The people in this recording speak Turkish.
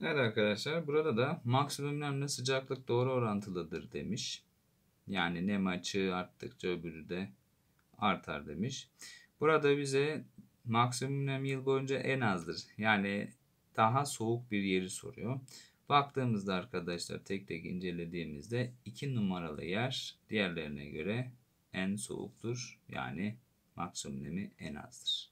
Evet arkadaşlar burada da maksimum nemle sıcaklık doğru orantılıdır demiş. Yani nem açığı arttıkça öbürü de artar demiş. Burada bize maksimum nem yıl boyunca en azdır. Yani daha soğuk bir yeri soruyor. Baktığımızda arkadaşlar tek tek incelediğimizde 2 numaralı yer diğerlerine göre en soğuktur. Yani maksimum nemi en azdır.